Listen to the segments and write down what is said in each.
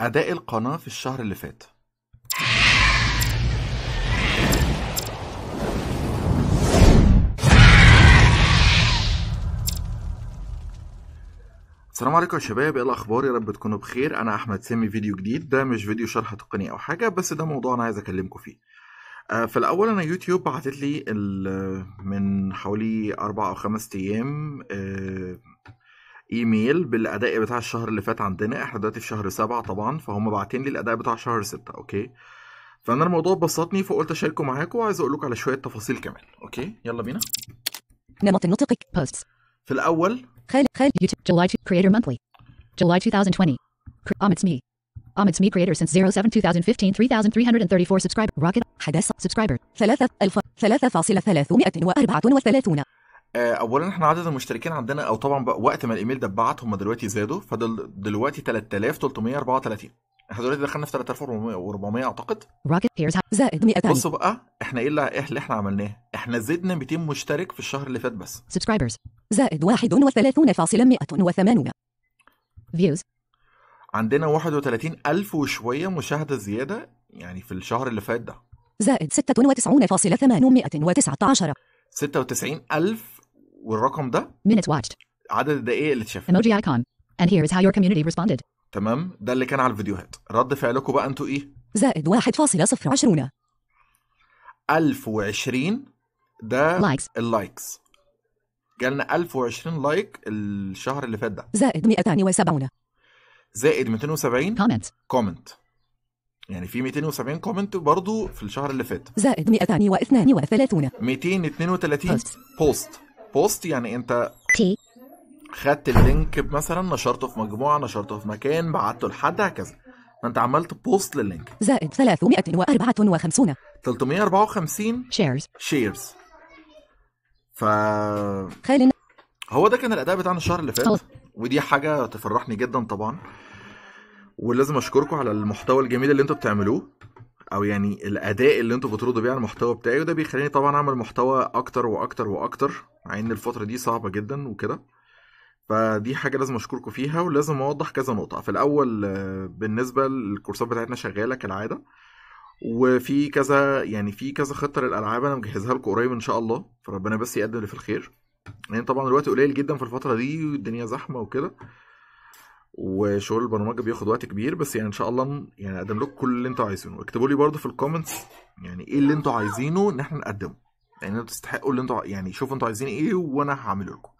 أداء القناة في الشهر اللي فات السلام عليكم يا شباب ايه الاخبار يا رب تكونوا بخير انا احمد سامي فيديو جديد ده مش فيديو شرح تقني او حاجه بس ده موضوع انا عايز اكلمكم فيه آه، في الاول انا يوتيوب بعتت لي من حوالي اربع او خمس ايام آه، ايميل بالاداء بتاع الشهر اللي فات عندنا احنا دلوقتي في شهر سبعة طبعا فهم باعتين لي الاداء بتاع شهر ستة اوكي فانا الموضوع بسطني فقلت اشاركه معاكم وعايز اقول لكم على شويه تفاصيل كمان اوكي يلا بينا نمط النطق بوست في الاول خالد خالد يوتيوب جولاي كريتور مانثلي جولاي 2020 امتس مي امتس مي كريتور since 07 2015 3334 سبسكرايبر روكت حداثه سبسكرايبر 3000 3334 آه، اولا احنا عدد المشتركين عندنا او طبعا بقى وقت ما الايميل ده اتبعت هم دلوقتي زادوا فدلوقتي 3334 احنا دلوقتي دخلنا في 3400 اعتقد زائد 200 بصوا بقى احنا ايه اللي إيه اللي احنا عملناه احنا زدنا 200 مشترك في الشهر اللي فات بس سبسكرايبرز زائد 31.180 فيوز عندنا 31000 وشويه مشاهده زياده يعني في الشهر اللي فات ده زائد 96.819 96000 والرقم ده minutes watched عدد الدقائق اللي اتشافت emoji icon and here is how your community responded تمام ده اللي كان على الفيديوهات رد فعلكم بقى انتوا ايه زائد 1.020 1020 ده لايكس اللايكس جالنا 1020 لايك الشهر اللي فات ده زائد 270 زائد 270 كومنت كومنت يعني في 270 كومنت برضو في الشهر اللي فات زائد 232 232 بوست بوست يعني انت خدت اللينك مثلا نشرته في مجموعه نشرته في مكان بعته لحد هكذا فانت عملت بوست للينك زائد 354 354 شيرز شيرز ف خالد هو ده كان الاداء بتاعنا الشهر اللي فات ودي حاجه تفرحني جدا طبعا ولازم اشكركم على المحتوى الجميل اللي انتوا بتعملوه او يعني الاداء اللي انتوا بتردوا بيه على المحتوى بتاعي وده بيخليني طبعا اعمل محتوى اكتر واكتر واكتر مع ان الفتره دي صعبه جدا وكده فدي حاجه لازم اشكركم فيها ولازم اوضح كذا نقطه في الاول آه، بالنسبه للكورسات بتاعتنا شغاله كالعاده وفي كذا يعني في كذا خطه للالعاب انا مجهزها لكم قريب ان شاء الله فربنا بس يقدم اللي في الخير لان يعني طبعا الوقت قليل جدا في الفتره دي والدنيا زحمه وكده وشغل البرمجه بياخد وقت كبير بس يعني ان شاء الله يعني اقدم لكم كل اللي انتوا عايزينه اكتبوا لي برده في الكومنتس يعني ايه اللي انتوا عايزينه ان احنا نقدمه يعني انتوا تستحقوا اللي انتوا يعني شوفوا انتوا عايزين ايه وانا هعمله لكم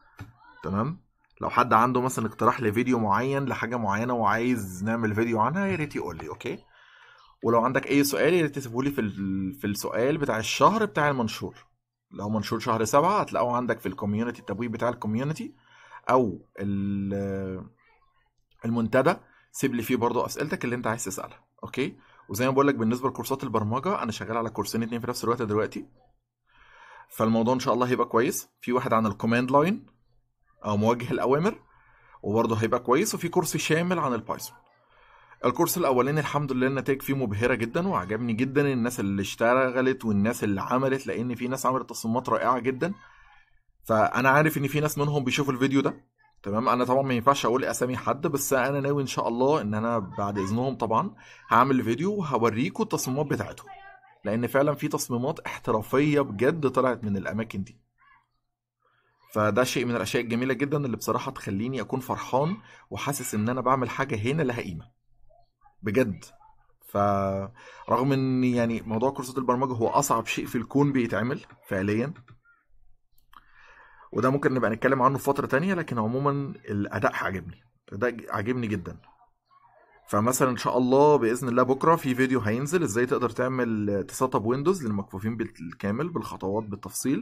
تمام لو حد عنده مثلا اقتراح لفيديو معين لحاجه معينه وعايز نعمل فيديو عنها يا ريت يقول لي اوكي ولو عندك اي سؤال يا ريت تسيبه لي في في السؤال بتاع الشهر بتاع المنشور لو منشور شهر سبعة هتلاقوه عندك في الكوميونتي التبويب بتاع الكوميونتي او ال المنتدى سيب لي فيه برضو اسئلتك اللي انت عايز تسالها اوكي وزي ما بقول لك بالنسبه لكورسات البرمجه انا شغال على كورسين اتنين في نفس الوقت دلوقتي فالموضوع ان شاء الله هيبقى كويس في واحد عن الكوماند لاين او مواجه الاوامر وبرضه هيبقى كويس وفي كورس شامل عن البايثون الكورس الاولاني الحمد لله النتائج فيه مبهره جدا وعجبني جدا الناس اللي اشتغلت والناس اللي عملت لان في ناس عملت تصميمات رائعه جدا فانا عارف ان في ناس منهم بيشوفوا الفيديو ده تمام انا طبعا ما ينفعش اقول اسامي حد بس انا ناوي ان شاء الله ان انا بعد اذنهم طبعا هعمل فيديو وهوريكم التصميمات بتاعتهم لان فعلا في تصميمات احترافيه بجد طلعت من الاماكن دي فده شيء من الاشياء الجميله جدا اللي بصراحه تخليني اكون فرحان وحاسس ان انا بعمل حاجه هنا لها قيمه بجد فرغم ان يعني موضوع كورسات البرمجه هو اصعب شيء في الكون بيتعمل فعليا وده ممكن نبقى نتكلم عنه في فتره تانية لكن عموما الاداء عاجبني الاداء عاجبني جدا فمثلا ان شاء الله باذن الله بكره في فيديو هينزل ازاي تقدر تعمل تسات اب ويندوز للمكفوفين بالكامل بالخطوات بالتفصيل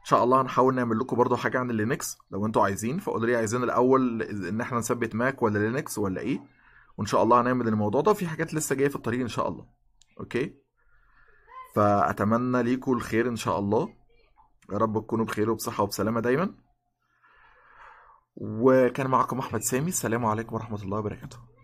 ان شاء الله هنحاول نعمل لكم برضو حاجه عن اللينكس لو انتوا عايزين فقولوا لي عايزين الاول ان احنا نثبت ماك ولا لينكس ولا ايه وان شاء الله هنعمل الموضوع ده في حاجات لسه جايه في الطريق ان شاء الله اوكي فاتمنى ليكم الخير ان شاء الله يا رب تكونوا بخير وبصحة وبسلامة دايما وكان معكم أحمد سامي السلام عليكم ورحمة الله وبركاته